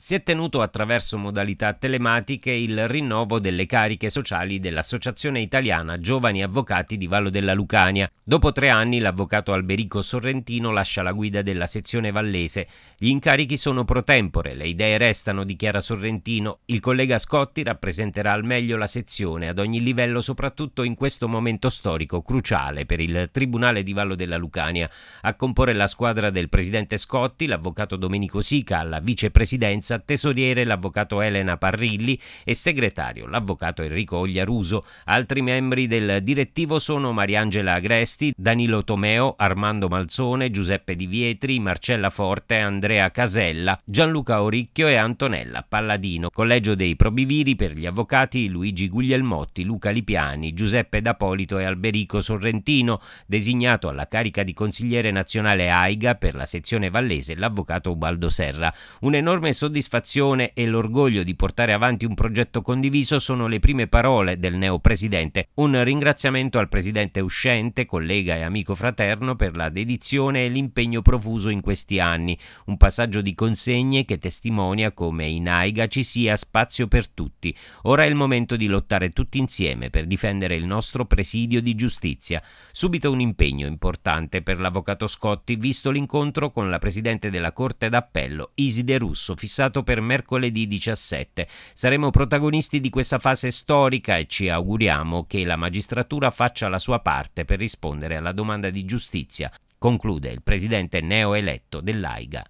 si è tenuto attraverso modalità telematiche il rinnovo delle cariche sociali dell'Associazione Italiana Giovani Avvocati di Vallo della Lucania. Dopo tre anni l'avvocato Alberico Sorrentino lascia la guida della sezione vallese. Gli incarichi sono pro tempore, le idee restano, dichiara Sorrentino. Il collega Scotti rappresenterà al meglio la sezione ad ogni livello, soprattutto in questo momento storico cruciale per il Tribunale di Vallo della Lucania. A comporre la squadra del presidente Scotti, l'avvocato Domenico Sica la vicepresidenza Presidenza, tesoriere l'avvocato Elena Parrilli e segretario l'avvocato Enrico Ogliaruso. Altri membri del direttivo sono Mariangela Agresti, Danilo Tomeo, Armando Malzone, Giuseppe Di Vietri, Marcella Forte, Andrea Casella, Gianluca Oricchio e Antonella Palladino. Collegio dei Probiviri per gli avvocati Luigi Guglielmotti, Luca Lipiani, Giuseppe D'Apolito e Alberico Sorrentino, designato alla carica di consigliere nazionale AIGA per la sezione vallese l'avvocato Ubaldo Serra. Un enorme soddisfazione soddisfazione e l'orgoglio di portare avanti un progetto condiviso sono le prime parole del neo presidente. Un ringraziamento al presidente uscente, collega e amico fraterno per la dedizione e l'impegno profuso in questi anni, un passaggio di consegne che testimonia come in AIGA ci sia spazio per tutti. Ora è il momento di lottare tutti insieme per difendere il nostro presidio di giustizia. Subito un impegno importante per l'avvocato Scotti, visto l'incontro con la presidente della Corte d'Appello, Iside Russo, fissato fissato per mercoledì 17. Saremo protagonisti di questa fase storica e ci auguriamo che la magistratura faccia la sua parte per rispondere alla domanda di giustizia, conclude il presidente neoeletto dell'AIGA.